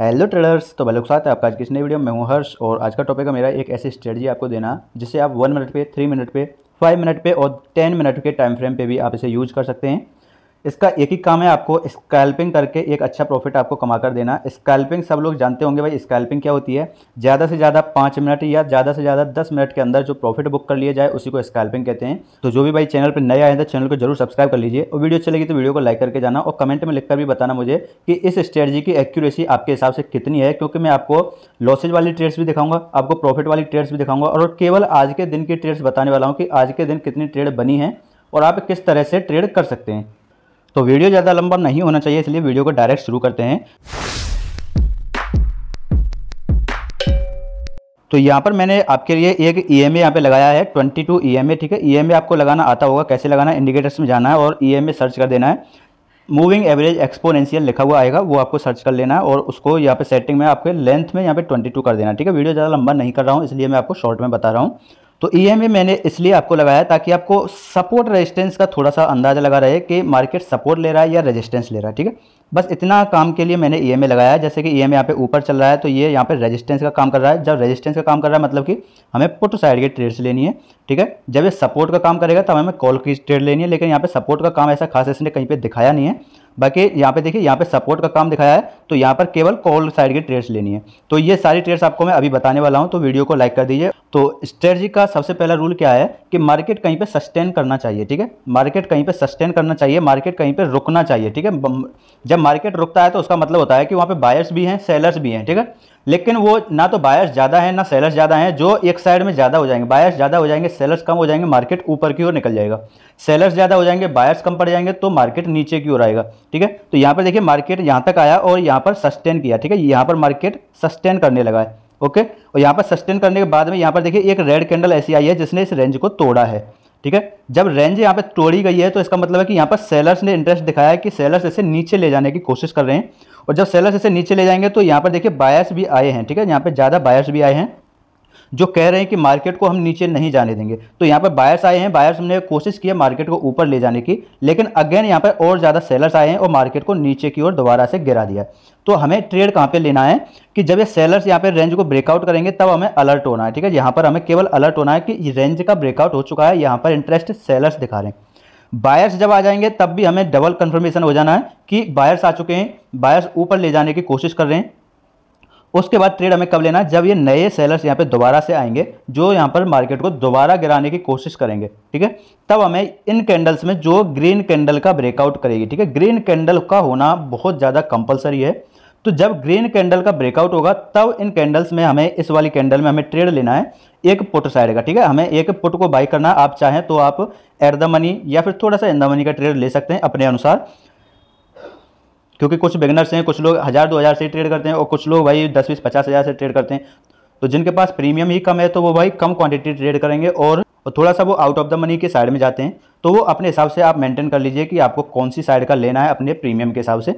hello traders तो भले साथ है आपका आज किस नई वीडियो में हूँ हर्ष और आज का टॉपिक है मेरा एक ऐसी स्ट्रेटजी आपको देना जिससे आप वन मिनट पे थ्री मिनट पे फाइव मिनट पे और टेन मिनट के टाइम फ्रेम पे भी आप इसे यूज कर सकते हैं इसका एक ही काम है आपको स्कैल्पिंग करके एक अच्छा प्रॉफिट आपको कमा कर देना स्कैल्पिंग सब लोग जानते होंगे भाई स्कैल्पिंग क्या होती है ज़्यादा से ज़्यादा पाँच मिनट या ज़्यादा से ज़्यादा दस मिनट के अंदर जो प्रॉफिट बुक कर लिया जाए उसी को स्कैल्पिंग कहते हैं तो जो भी भाई चैनल पर नए आए तो चैनल को जरूर सब्सक्राइब कर लीजिए और वीडियो चलेगी तो वीडियो को लाइक करके जाना और कमेंट में लिखकर भी बताना मुझे कि इस स्ट्रेटजी की एक्यूरेसी आपके हिसाब से कितनी है क्योंकि मैं आपको लॉसेज वाली ट्रेड्स भी दिखाऊंगा आपको प्रॉफिट वाली ट्रेड्स भी दिखाऊंगा और केवल आज के दिन की ट्रेड्स बताने वाला हूँ कि आज के दिन कितनी ट्रेड बनी है और आप किस तरह से ट्रेड कर सकते हैं तो वीडियो ज़्यादा लंबा नहीं होना चाहिए इसलिए वीडियो को डायरेक्ट शुरू करते हैं तो यहाँ पर मैंने आपके लिए एक ई e एम यहाँ पे लगाया है 22 टू ई e एम ठीक है ई e एम आपको लगाना आता होगा कैसे लगाना है इंडिकेटर्स में जाना है और ई एम सर्च कर देना है मूविंग एवरेज एक्सपोनेंशियल लिखा हुआ आएगा वो आपको सर्च कर लेना है और उसको यहाँ पे सेटिंग में आपके लेंथ में यहाँ पे 22 कर देना ठीक है वीडियो ज़्यादा लंबा नहीं कर रहा हूँ इसलिए मैं आपको शॉर्ट में बता रहा हूँ तो ई e एम मैंने इसलिए आपको लगाया ताकि आपको सपोर्ट रेजिस्टेंस का थोड़ा सा अंदाज़ा लगा रहे कि मार्केट सपोर्ट ले रहा है या रेजिस्टेंस ले रहा है ठीक है बस इतना काम के लिए मैंने ई e एम लगाया है जैसे कि ई e एम यहाँ पे ऊपर चल रहा है तो ये यहाँ पे रेजिस्टेंस का काम कर रहा है जब रेजिस्टेंस का काम कर रहा है मतलब कि हमें पुट साइड की ट्रेड्स लेनी है ठीक है जब ये सपोर्ट का काम करेगा तब हमें कॉल की ट्रेड लेनी है लेकिन यहाँ पे सपोर्ट का काम ऐसा खास इसने कहीं पर दिखाया नहीं है बाकी यहाँ पे देखिए यहाँ पे सपोर्ट का काम दिखाया है तो यहाँ पर केवल कॉल साइड की ट्रेड्स लेनी है तो ये सारी ट्रेड्स आपको मैं अभी बताने वाला हूँ तो वीडियो को लाइक कर दीजिए तो स्ट्रेटजी का सबसे पहला रूल क्या है कि मार्केट कहीं पे सस्टेन करना चाहिए ठीक है मार्केट कहीं पे सस्टेन करना चाहिए मार्केट कहीं पे रुकना चाहिए ठीक है जब मार्केट रुकता है तो उसका मतलब होता है कि वहाँ पे बायर्स भी हैं सेलर्स भी हैं ठीक है लेकिन वो ना तो बायर्स ज़्यादा हैं ना सेलर्स ज़्यादा हैं जो एक साइड में ज़्यादा हो जाएंगे बायर्स ज़्यादा हो जाएंगे सेलर्स कम हो जाएंगे मार्केट ऊपर की ओर निकल जाएगा सेलर्स ज़्यादा हो जाएंगे बायर्स कम पड़ जाएंगे तो मार्केट नीचे की ओर आएगा ठीक है तो यहाँ पर देखिए मार्केट यहाँ तक आया और यहाँ पर सस्टेन किया ठीक है यहाँ पर मार्केट सस्टेन करने लगा है ओके और यहाँ पर सस्टेन करने के बाद में यहाँ पर देखिए एक रेड कैंडल ऐसी आई है जिसने इस रेंज को तोड़ा है ठीक है जब रेंज यहाँ पे तोड़ी गई है तो इसका मतलब है कि यहाँ पर सेलर्स ने इंटरेस्ट दिखाया है कि सेलर्स इसे नीचे ले जाने की कोशिश कर रहे हैं और जब सेलर्स इसे नीचे ले जाएंगे तो यहाँ पर देखिए बायर्स भी आए हैं ठीक है यहाँ पर ज़्यादा बायर्स भी आए हैं जो कह रहे हैं कि मार्केट को हम नीचे नहीं जाने देंगे तो यहाँ पर बायर्स आए हैं बायर्स हमने कोशिश की है मार्केट को ऊपर ले जाने की लेकिन अगेन यहाँ पर और ज़्यादा सेलर्स आए हैं और मार्केट को नीचे की ओर दोबारा से गिरा दिया तो हमें ट्रेड कहाँ पे लेना है कि जब ये सेलर्स यहाँ पे रेंज को ब्रेकआउट करेंगे तब हमें अलर्ट होना है ठीक है यहाँ पर हमें केवल अलर्ट होना है कि रेंज का ब्रेकआउट हो चुका है यहाँ पर इंटरेस्ट सेलर्स दिखा रहे हैं बायर्स जब आ जाएंगे तब भी हमें डबल कंफर्मेशन हो जाना है कि बायर्स आ चुके हैं बायर्स ऊपर ले जाने की कोशिश कर रहे हैं उसके बाद ट्रेड हमें कब लेना जब ये नए सेलर्स यहाँ पे दोबारा से आएंगे जो यहाँ पर मार्केट को दोबारा गिराने की कोशिश करेंगे ठीक है तब हमें इन कैंडल्स में जो ग्रीन कैंडल का ब्रेकआउट करेगी ठीक है ग्रीन कैंडल का होना बहुत ज़्यादा कंपलसरी है तो जब ग्रीन कैंडल का ब्रेकआउट होगा तब इन कैंडल्स में हमें इस वाली कैंडल में हमें ट्रेड लेना है एक पुट साइड का ठीक है हमें एक पुट को बाई करना आप चाहें तो आप एट द मनी या फिर थोड़ा सा इन द मनी का ट्रेड ले सकते हैं अपने अनुसार क्योंकि कुछ बिगनर्स हैं कुछ लोग हज़ार दो हज़ार से ट्रेड करते हैं और कुछ लोग भाई दस बीस पचास हज़ार से ट्रेड करते हैं तो जिनके पास प्रीमियम ही कम है तो वो भाई कम क्वांटिटी ट्रेड करेंगे और थोड़ा सा वो आउट ऑफ द मनी के साइड में जाते हैं तो वो अपने हिसाब से आप मेंटेन कर लीजिए कि आपको कौन सी साइड का लेना है अपने प्रीमियम के हिसाब से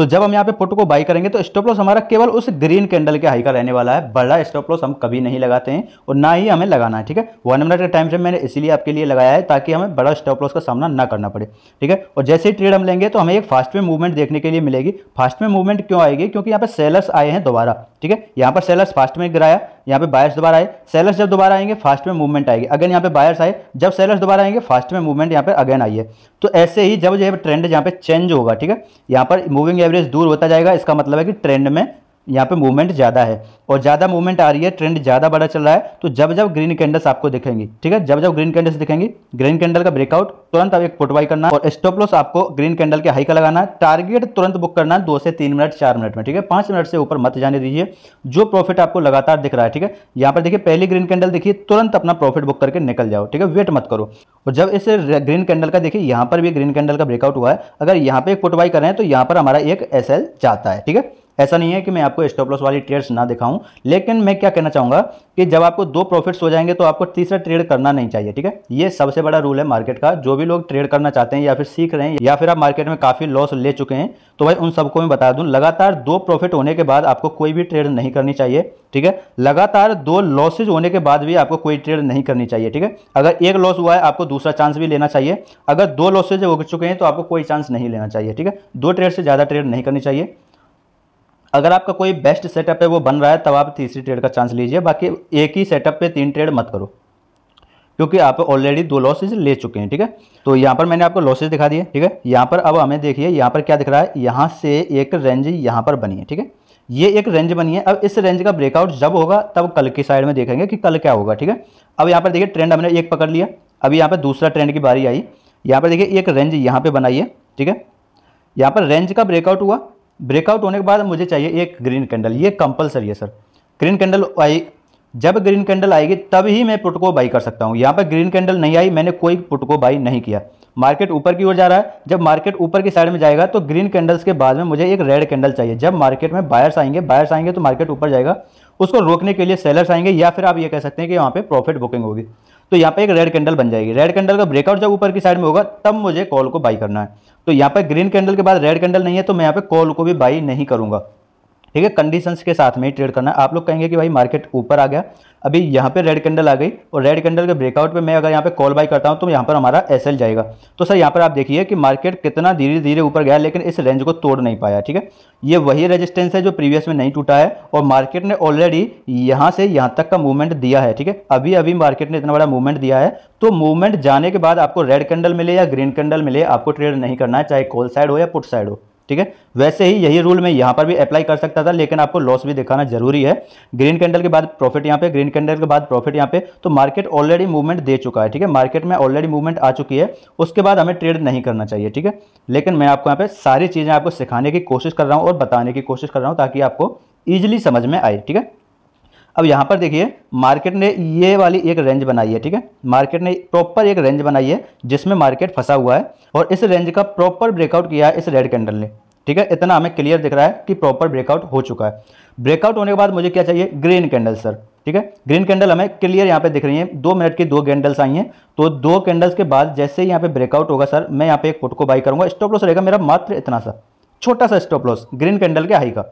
तो जब हम यहाँ पे पुट को बाई करेंगे तो स्टॉप लॉस हमारा केवल उस ग्रीन कैंडल के हाई का रहने वाला है बड़ा स्टॉप लॉस हम कभी नहीं लगाते हैं और ना ही हमें लगाना है ठीक है वन मिनट का टाइम फ्रेम मैंने इसीलिए आपके लिए लगाया है ताकि हमें बड़ा स्टॉप लॉस का सामना ना करना पड़े ठीक है और जैसे ही ट्रेड हम लेंगे तो हमें एक फास्ट में मूवमेंट देखने के लिए मिलेगी फास्ट में मूवमेंट क्यों आएगी क्योंकि यहाँ पर सेलर्स आए हैं दोबारा ठीक है यहाँ पर सेलर्स फास्ट में गिराया यहाँ पे बायर्स दोबारा आए सेलर्स जब दोबारा आएंगे फास्ट में मूवमेंट आएगी अगेन यहाँ पे बायर्स आए जब सेलर्स दोबारा आएंगे फास्ट में मूवमेंट यहाँ पे अगेन आई है तो ऐसे ही जब जो है ट्रेंड यहाँ पे चेंज होगा ठीक है यहाँ पर मूविंग एवरेज दूर होता जाएगा इसका मतलब है कि ट्रेंड में यहाँ पे मूवमेंट ज़्यादा है और ज़्यादा मूवमेंट आ रही है ट्रेंड ज़्यादा बड़ा चल रहा है तो जब जब ग्रीन कैंडल्स आपको दिखेंगी ठीक है जब जब ग्रीन कैंडल्स दिखेंगी ग्रीन कैंडल का ब्रेकआउट तुरंत आप एक पुटवाई करना और स्टॉप लॉस आपको ग्रीन कैंडल के हाई का लगाना टारगेट तुरंत बुक करना दो से तीन मिनट चार मिनट में ठीक है पाँच मिनट से ऊपर मत जाने दीजिए जो प्रॉफिट आपको लगातार दिख रहा है ठीक है यहाँ पर देखिए पहली ग्रीन कैंडल देखिए तुरंत अपना प्रॉफिट बुक करके निकल जाओ ठीक है वेट मत करो और जब इस ग्रीन कैंडल का देखिए यहाँ पर भी ग्रीन कैंडल का ब्रेकआउट हुआ है अगर यहाँ पर एक पुटवाई करें तो यहाँ पर हमारा एक एस जाता है ठीक है ऐसा नहीं है कि मैं आपको स्टॉप लॉस वाली ट्रेड्स ना दिखाऊं लेकिन मैं क्या कहना चाहूंगा कि जब आपको दो प्रॉफिट्स हो जाएंगे तो आपको तीसरा ट्रेड करना नहीं चाहिए ठीक है ये सबसे बड़ा रूल है मार्केट का जो भी लोग ट्रेड करना चाहते हैं या फिर सीख रहे हैं या फिर आप मार्केट में काफ़ी लॉस ले चुके हैं तो भाई उन सबको मैं बता दूं लगातार दो प्रॉफिट होने के बाद आपको कोई भी ट्रेड नहीं करनी चाहिए ठीक है लगातार दो लॉसेज होने के बाद भी आपको कोई ट्रेड नहीं करनी चाहिए ठीक है अगर एक लॉस हुआ है आपको दूसरा चांस भी लेना चाहिए अगर दो लॉसेज हो चुके हैं तो आपको कोई चांस नहीं लेना चाहिए ठीक है दो ट्रेड से ज़्यादा ट्रेड नहीं करनी चाहिए अगर आपका कोई बेस्ट सेटअप है वो बन रहा है तब आप तीसरी ट्रेड का चांस लीजिए बाकी एक ही सेटअप पे तीन ट्रेड मत करो क्योंकि आप ऑलरेडी दो लॉसेज ले चुके हैं ठीक है तो यहाँ पर मैंने आपको लॉसेज दिखा दिए ठीक है यहाँ पर अब हमें देखिए यहाँ पर क्या दिख रहा है यहाँ से एक रेंज यहाँ पर बनी है ठीक है ये एक रेंज बनी है अब इस रेंज का ब्रेकआउट जब होगा तब कल की साइड में देखेंगे कि कल क्या होगा ठीक है अब यहाँ पर देखिए ट्रेंड हमने एक पकड़ लिया अभी यहाँ पर दूसरा ट्रेंड की बारी आई यहाँ पर देखिए एक रेंज यहाँ पर बनाइए ठीक है यहाँ पर रेंज का ब्रेकआउट हुआ ब्रेकआउट होने के बाद मुझे चाहिए एक ग्रीन कैंडल ये कंपलसरी है सर ग्रीन कैंडल आई जब ग्रीन कैंडल आएगी तब ही मैं पुट को बाई कर सकता हूँ यहाँ पर ग्रीन कैंडल नहीं आई मैंने कोई पुट को बाई नहीं किया मार्केट ऊपर की ओर जा रहा है जब मार्केट ऊपर की साइड में जाएगा तो ग्रीन कैंडल्स के बाद में मुझे एक रेड कैंडल चाहिए जब मार्केट में बायर्स आएंगे बायर्स आएंगे तो मार्केट ऊपर जाएगा उसको रोकने के लिए सेलर्स आएंगे या फिर आप ये कह सकते हैं कि वहाँ पर प्रॉफिट बुकिंग होगी तो यहाँ पे एक रेड कैंडल बन जाएगी रेड कैंडल का ब्रेकआउट जब ऊपर की साइड में होगा तब मुझे कॉल को बाई करना है तो यहाँ पे ग्रीन कैंडल के बाद रेड कैंडल नहीं है तो मैं यहाँ पे कॉल को भी बाई नहीं करूँगा ठीक है कंडीशंस के साथ में ही ट्रेड करना है आप लोग कहेंगे कि भाई मार्केट ऊपर आ गया अभी यहाँ पे रेड कैंडल आ गई और रेड कैंडल के ब्रेकआउट पे मैं अगर यहाँ पे कॉल बाई करता हूँ तो यहाँ पर हमारा एस जाएगा तो सर यहाँ पर आप देखिए कि मार्केट कितना धीरे धीरे ऊपर गया लेकिन इस रेंज को तोड़ नहीं पाया ठीक है ये वही रेजिस्टेंस है जो प्रीवियस में नहीं टूटा है और मार्केट ने ऑलरेडी यहाँ से यहाँ तक का मूवमेंट दिया है ठीक है अभी अभी मार्केट ने इतना बड़ा मूवमेंट दिया है तो मूवमेंट जाने के बाद आपको रेड कैंडल मिले या ग्रीन कैंडल मिले आपको ट्रेड नहीं करना है चाहे कॉल साइड हो या पुट साइड हो ठीक है वैसे ही यही रूल मैं यहाँ पर भी अप्लाई कर सकता था लेकिन आपको लॉस भी दिखाना जरूरी है ग्रीन कैंडल के बाद प्रॉफिट यहाँ पे ग्रीन कैंडल के बाद प्रॉफिट यहाँ पे तो मार्केट ऑलरेडी मूवमेंट दे चुका है ठीक है मार्केट में ऑलरेडी मूवमेंट आ चुकी है उसके बाद हमें ट्रेड नहीं करना चाहिए ठीक है लेकिन मैं आपको यहाँ पे सारी चीज़ें आपको सिखाने की कोशिश कर रहा हूँ और बताने की कोशिश कर रहा हूँ ताकि आपको ईजिली समझ में आए ठीक है अब यहाँ पर देखिए मार्केट ने ये वाली एक रेंज बनाई है ठीक है मार्केट ने प्रॉपर एक रेंज बनाई है जिसमें मार्केट फंसा हुआ है और इस रेंज का प्रॉपर ब्रेकआउट किया है इस रेड कैंडल ने ठीक है इतना हमें क्लियर दिख रहा है कि प्रॉपर ब्रेकआउट हो चुका है ब्रेकआउट होने के बाद मुझे क्या चाहिए ग्रीन कैंडल सर ठीक है ग्रीन कैंडल हमें क्लियर यहाँ पे दिख रही है दो मिनट की दो कैंडल्स आई हैं तो दो कैंडल्स के बाद जैसे ही यहाँ पे ब्रेकआउट होगा सर मैं यहाँ पे एक पुट को बाई करूंगा स्टॉप लॉस रहेगा मेरा मात्र इतना सा छोटा सा स्टॉप लॉस ग्रीन कैंडल के हाई का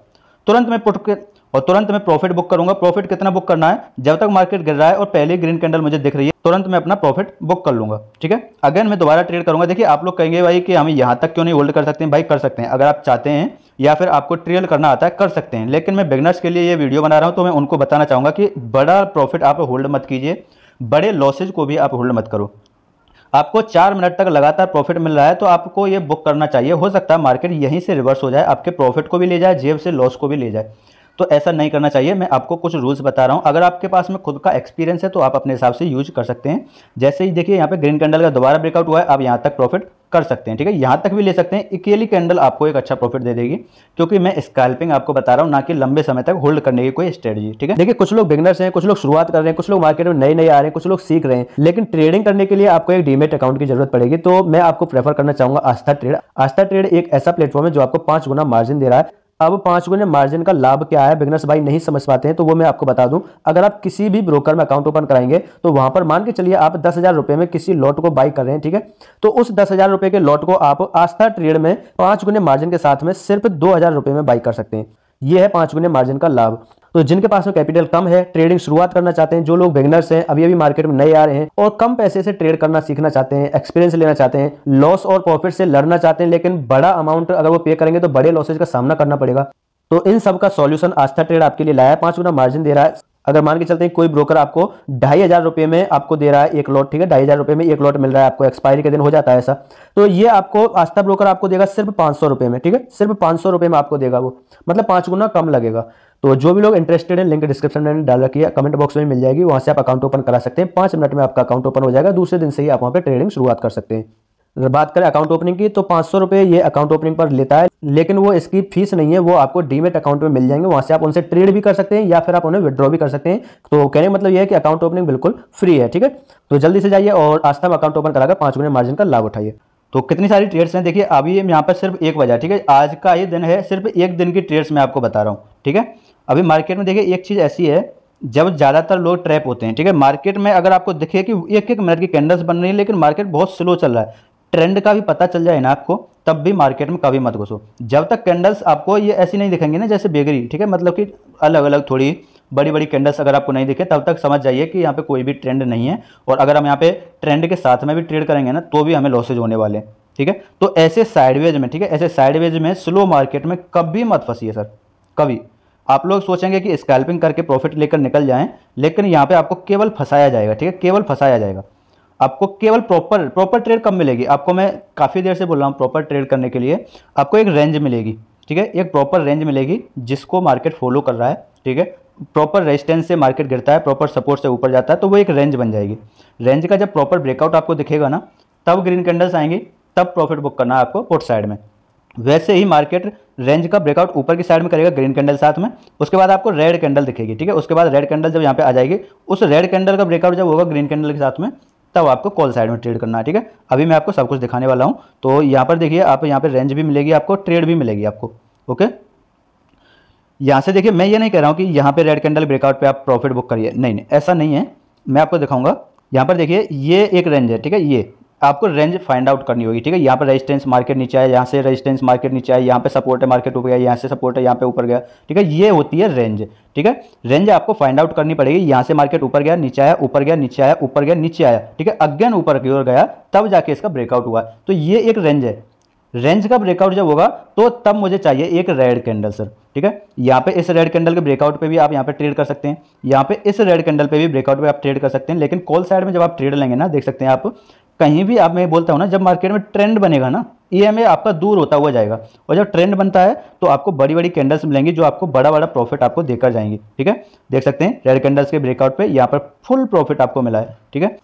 तुरंत मैं पुट के और तुरंत मैं प्रॉफिट बुक करूंगा प्रॉफिट कितना बुक करना है जब तक मार्केट गिर रहा है और पहले ग्रीन कैंडल मुझे दिख रही है तुरंत मैं अपना प्रॉफिट बुक कर लूंगा ठीक है अगेन मैं दोबारा ट्रेड करूंगा देखिए आप लोग कहेंगे भाई कि हम यहाँ तक क्यों नहीं होल्ड कर सकते हैं भाई कर सकते हैं अगर आप चाहते हैं या फिर आपको ट्रेड करना आता है कर सकते हैं लेकिन मैं बिगनर्स के लिए ये वीडियो बना रहा हूँ तो मैं उनको बताना चाहूँगा कि बड़ा प्रॉफिट आप होल्ड मत कीजिए बड़े लॉसेज को भी आप होल्ड मत करो आपको चार मिनट तक लगातार प्रॉफिट मिल रहा है तो आपको ये बुक करना चाहिए हो सकता है मार्केट यहीं से रिवर्स हो जाए आपके प्रॉफिट को भी ले जाए जेब से लॉस को भी ले जाए तो ऐसा नहीं करना चाहिए मैं आपको कुछ रूल्स बता रहा हूँ अगर आपके पास में खुद का एक्सपीरियंस है तो आप अपने हिसाब से यूज कर सकते हैं जैसे ही देखिए यहाँ पे ग्रीन कैंडल का दोबारा ब्रेकआउट हुआ है आप यहाँ तक प्रॉफिट कर सकते हैं ठीक है यहाँ तक भी ले सकते हैं इकेली कैंडल आपको एक अच्छा प्रॉफिट दे देगी क्योंकि मैं स्कैल्पिंग आपको बता रहा हूँ ना कि लंबे समय तक होल्ड करने की कोई स्ट्रेटजी ठीक है देखिए कुछ लोग बिगनर्स हैं कुछ लोग शुरुआत कर रहे हैं कुछ लोग मार्केट में नए नए आ रहे हैं कुछ लोग सीख रहे हैं लेकिन ट्रेडिंग करने के लिए आपको एक डीमेट अकाउंट की जरूरत पड़ेगी तो मैं आपको प्रेफर करना चाहूंगा आस्था ट्रेड आस्था ट्रेड एक ऐसा प्लेटफॉर्म है जो आपको पांच गुना मार्जिन दे रहा है अब पांच गुने मार्जिन का लाभ क्या है बिगनर्स भाई नहीं समझ पाते हैं तो वो मैं आपको बता दूं अगर आप किसी भी ब्रोकर में अकाउंट ओपन कराएंगे तो वहां पर मान के चलिए आप दस हज़ार रुपए में किसी लॉट को बाई कर रहे हैं ठीक है तो उस दस हज़ार रुपए के लॉट को आप आस्था ट्रेड में पांच गुने मार्जिन के साथ में सिर्फ दो हज़ार में बाई कर सकते हैं यह है पांच गुने मार्जिन का लाभ तो जिनके पास में कैपिटल कम है ट्रेडिंग शुरुआत करना चाहते हैं जो लोग बिगनर्स हैं अभी अभी मार्केट में नए आ रहे हैं और कम पैसे से ट्रेड करना सीखना चाहते हैं एक्सपीरियंस लेना चाहते हैं लॉस और प्रॉफिट से लड़ना चाहते हैं लेकिन बड़ा अमाउंट अगर वो पे करेंगे तो बड़े लॉसेज का सामना करना पड़ेगा तो इन सब का सोल्यूशन आस्था ट्रेड आपके लिए लाया है पांच गुना मार्जिन दे रहा है अगर मान के चलते हैं कोई ब्रोकर आपको ढाई हज़ार रुपये में आपको दे रहा है एक लॉट ठीक है ढाई हज़ार रुपये में एक लॉट मिल रहा है आपको एक्सपायरी के दिन हो जाता है ऐसा तो ये आपको आस्था ब्रोकर आपको देगा सिर्फ पांच सौ रुपये में ठीक है सिर्फ पांच सौ रुपये में आपको देगा वो मतलब पांच गुना कम लगेगा तो जो भी लोग इंटरेस्टेड हैं लिंक डिस्क्रिप्शन में डाल रखी है कमेंट बॉक्स में मिल जाएगी वहाँ से आप अकाउंट ओपन करा सकते हैं पाँच मिनट में आपका अकाउंट ओपन हो जाएगा दूसरे दिन से ही आप वहाँ पर ट्रेडिंग शुरुआत कर सकते हैं बात करें अकाउंट ओपनिंग की तो पाँच सौ रुपये ये अकाउंट ओपनिंग पर लेता है लेकिन वो इसकी फीस नहीं है वो आपको डीमेट अकाउंट में मिल जाएंगे वहाँ से आप उनसे ट्रेड भी कर सकते हैं या फिर आप उन्हें विड्रॉ भी कर सकते हैं तो कहने मतलब ये है कि अकाउंट ओपनिंग बिल्कुल फ्री है ठीक है तो जल्दी से जाइए और आस्था तक अकाउंट ओपन कराकर पाँच गुना मार्जिन का लाभ उठाइए तो कितनी सारी ट्रेड्स हैं देखिए अभी यहाँ पर सिर्फ एक बजा ठीक है आज का ये दिन है सिर्फ एक दिन की ट्रेड्स मैं आपको बता रहा हूँ ठीक है अभी मार्केट में देखिए एक चीज़ ऐसी है जब ज़्यादातर लोग ट्रैप होते हैं ठीक है मार्केट में अगर आपको दिखे कि एक एक मिनट की कैंडल्स बन रही है लेकिन मार्केट बहुत स्लो चल रहा है ट्रेंड का भी पता चल जाए ना आपको तब भी मार्केट में कभी मत घुसो जब तक कैंडल्स आपको ये ऐसी नहीं दिखेंगे ना जैसे बेगरी ठीक है मतलब कि अलग अलग थोड़ी बड़ी बड़ी कैंडल्स अगर आपको नहीं दिखे तब तक समझ जाइए कि यहाँ पे कोई भी ट्रेंड नहीं है और अगर हम यहाँ पे ट्रेंड के साथ में भी ट्रेड करेंगे ना तो भी हमें लॉसेज होने वाले हैं ठीक है तो ऐसे साइडवेज में ठीक है ऐसे साइडवेज में स्लो मार्केट में कभी मत फंसिए सर कभी आप लोग सोचेंगे कि स्कैल्पिंग करके प्रॉफिट लेकर निकल जाएं लेकिन यहाँ पे आपको केवल फंसाया जाएगा ठीक है केवल फंसाया जाएगा आपको केवल प्रॉपर प्रॉपर ट्रेड कब मिलेगी आपको मैं काफ़ी देर से बोल रहा हूँ प्रॉपर ट्रेड करने के लिए आपको एक रेंज मिलेगी ठीक है एक प्रॉपर रेंज मिलेगी जिसको मार्केट फॉलो कर रहा है ठीक है प्रॉपर रेजिस्टेंस से मार्केट गिरता है प्रॉपर सपोर्ट से ऊपर जाता है तो वो एक रेंज बन जाएगी रेंज का जब प्रॉपर ब्रेकआउट आपको दिखेगा ना तब ग्रीन कैंडल्स आएंगी तब प्रॉफिट बुक करना है आपको पोर्ट साइड में वैसे ही मार्केट रेंज का ब्रेकआउट ऊपर की साइड में करेगा ग्रीन कैंडल साथ में उसके बाद आपको रेड कैंडल दिखेगी ठीक है उसके बाद रेड कैंडल जब यहाँ पे आ जाएगी उस रेड कैंडल का ब्रेकआउट जब होगा ग्रीन कैंडल के साथ में तब आपको कॉल साइड में ट्रेड करना है ठीक है अभी मैं आपको सब कुछ दिखाने वाला हूँ तो यहाँ पर देखिए आप यहाँ पर रेंज भी मिलेगी आपको ट्रेड भी मिलेगी आपको ओके यहाँ से देखिए मैं ये नहीं कह रहा हूँ कि यहाँ पे रेड कैंडल ब्रेकआउट पर आप प्रॉफिट बुक करिए नहीं नहीं ऐसा नहीं है मैं आपको दिखाऊंगा यहाँ पर देखिए ये एक रेंज है ठीक है ये आपको रेंज फाइंड आउट करनी होगी ठीक है यहाँ पर रेजिस्टेंस मार्केट नीचे आया यहाँ से रेजिस्टेंस मार्केट नीचे आया यहाँ पे सपोर्ट है मार्केट ऊपर गया यहाँ से सपोर्ट है यहाँ पे ऊपर गया ठीक है ये होती है रेंज ठीक है रेंज आपको फाइंड आउट करनी पड़ेगी यहाँ से मार्केट ऊपर गया नीचे आया ऊपर गया नीचे आया ऊपर गया नीचे आया ठीक है अगेन ऊपर की ओर गया तब जाके इसका ब्रेकआउट हुआ तो ये एक रेंज है रेंज का ब्रेकआउट जब होगा तो तब मुझे चाहिए एक रेड कैंडल सर ठीक है यहाँ पे इस रेड कैंडल के ब्रेकआउट पे भी आप यहाँ पे ट्रेड कर सकते हैं यहाँ पे इस रेड कैंडल पे भी ब्रेकआउट पे आप ट्रेड कर सकते हैं लेकिन कॉल साइड में जब आप ट्रेड लेंगे ना देख सकते हैं आप कहीं भी आप मैं बोलता हूँ ना जब मार्केट में ट्रेंड बनेगा ना ई एम आपका दूर होता हुआ जाएगा और जब ट्रेंड बनता है तो आपको बड़ी बड़ी कैंडल्स मिलेंगी जो आपको बड़ा बड़ा प्रॉफिट आपको देकर जाएंगी ठीक है देख सकते हैं रेड कैंडल्स के ब्रेकआउट पे यहाँ पर फुल प्रॉफिट आपको मिला है ठीक है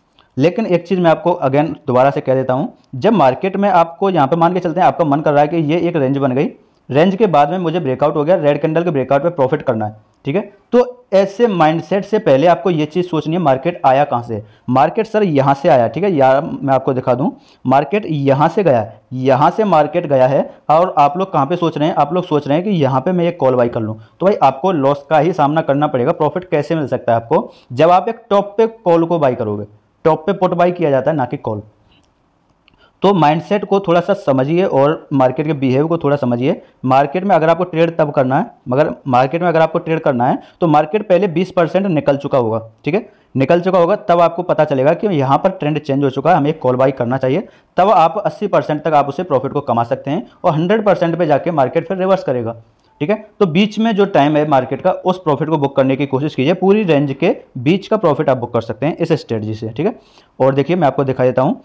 लेकिन एक चीज़ मैं आपको अगेन दोबारा से कह देता हूँ जब मार्केट में आपको यहाँ पर मान के चलते हैं आपका मन कर रहा है कि ये एक रेंज बन गई रेंज के बाद में मुझे ब्रेकआउट हो गया रेड कैंडल के ब्रेकआउट पर प्रॉफिट करना है ठीक है तो ऐसे माइंडसेट से पहले आपको ये चीज़ सोचनी है मार्केट आया कहाँ से मार्केट सर यहाँ से आया ठीक है यार मैं आपको दिखा दूँ मार्केट यहाँ से गया यहां यहाँ से मार्केट गया है और आप लोग कहाँ पे सोच रहे हैं आप लोग सोच रहे हैं कि यहाँ पे मैं एक कॉल बाई कर लूँ तो भाई आपको लॉस का ही सामना करना पड़ेगा प्रॉफिट कैसे मिल सकता है आपको जब आप एक टॉप पे कॉल को बाई करोगे टॉप पे पोट बाई किया जाता है ना कि कॉल तो माइंडसेट को थोड़ा सा समझिए और मार्केट के बिहेव को थोड़ा समझिए मार्केट में अगर आपको ट्रेड तब करना है मगर मार्केट में अगर आपको ट्रेड करना है तो मार्केट पहले 20 परसेंट निकल चुका होगा ठीक है निकल चुका होगा तब आपको पता चलेगा कि यहाँ पर ट्रेंड चेंज हो चुका है हमें कॉल बाई करना चाहिए तब आप अस्सी परसेंट तक आप उसे प्रॉफिट को कमा सकते हैं और हंड्रेड परसेंट पर जाके मार्केट फिर रिवर्स करेगा ठीक है तो बीच में जो टाइम है मार्केट का उस प्रॉफिट को बुक करने की कोशिश कीजिए पूरी रेंज के बीच का प्रॉफिट आप बुक कर सकते हैं इस स्ट्रेटजी से ठीक है और देखिए मैं आपको दिखा देता हूँ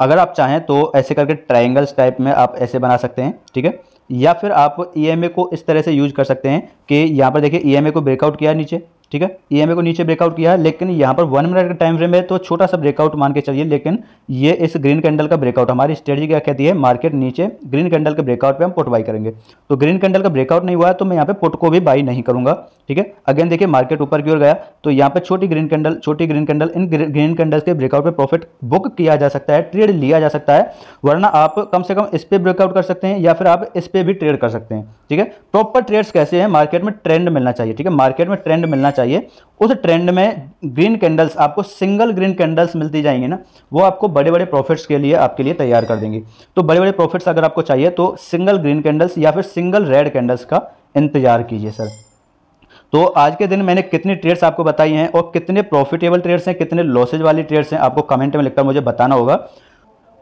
अगर आप चाहें तो ऐसे करके ट्राइंगल्स टाइप में आप ऐसे बना सकते हैं ठीक है या फिर आप ई e को इस तरह से यूज कर सकते हैं कि यहाँ पर देखिए ई e को ब्रेकआउट किया नीचे ठीक है ई को नीचे ब्रेकआउट किया है लेकिन यहाँ पर वन मिनट का टाइम फ्रेम है तो छोटा सा ब्रेकआउट मान के चलिए लेकिन ये इस ग्रीन कैंडल का ब्रेकआउट हमारी स्ट्रेटजी क्या कहती है मार्केट नीचे ग्रीन कैंडल के ब्रेकआउट पे हम पुट बाई करेंगे तो ग्रीन कैंडल का ब्रेकआउट नहीं हुआ तो मैं यहाँ पे पुट को भी बाई नहीं करूंगा ठीक है अगेन देखिए मार्केट ऊपर की ओर गया तो यहाँ पर छोटी ग्रीन कैंडल छोटी ग्रीन कैंडल इन ग्रीन कैंडल्स के ब्रेकआउट पर प्रॉफिट बुक किया जा सकता है ट्रेड लिया जा सकता है वरना आप कम से कम इस पर ब्रेकआउट कर सकते हैं या फिर आप इस पर भी ट्रेड कर सकते हैं ठीक है प्रॉपर ट्रेड्स कैसे हैं मार्केट में ट्रेंड मिलना चाहिए ठीक है मार्केट में ट्रेंड मिलना चाहिए उस ट्रेंड में ग्रीन कैंडल्स आपको सिंगल ग्रीन कैंडल्स मिलती जाएंगी ना वो आपको बड़े बड़े प्रॉफिट्स के लिए आपके लिए तैयार कर देंगी तो बड़े बड़े प्रॉफिट्स अगर आपको चाहिए तो सिंगल ग्रीन कैंडल्स या फिर सिंगल रेड कैंडल्स का इंतजार कीजिए सर तो आज के दिन मैंने कितनी ट्रेड्स आपको बताई हैं और कितने प्रॉफिटेबल ट्रेड्स हैं कितने लॉसेज वाली ट्रेड्स हैं आपको कमेंट में लिखकर मुझे बताना होगा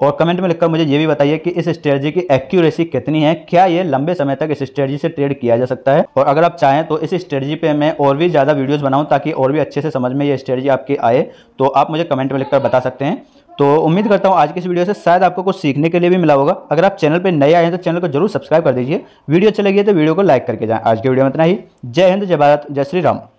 और कमेंट में लिखकर मुझे ये भी बताइए कि इस स्ट्रेटजी की एक्यूरेसी कितनी है क्या ये लंबे समय तक इस स्ट्रेटजी से ट्रेड किया जा सकता है और अगर आप चाहें तो इस स्ट्रेटजी पे मैं और भी ज़्यादा वीडियोस बनाऊं ताकि और भी अच्छे से समझ में ये स्ट्रेटजी आपकी आए तो आप मुझे कमेंट में लिखकर बता सकते हैं तो उम्मीद करता हूँ आज की इस वीडियो से शायद आपको कुछ सीखने के लिए भी मिला होगा अगर आप चैनल पर नए आए हैं तो चैनल को जरूर सब्सक्राइब कर दीजिए वीडियो अच्छी लगी है तो वीडियो को लाइक करके जाएँ आज के वीडियो में इतना ही जय हिंद जय भारत जय श्री राम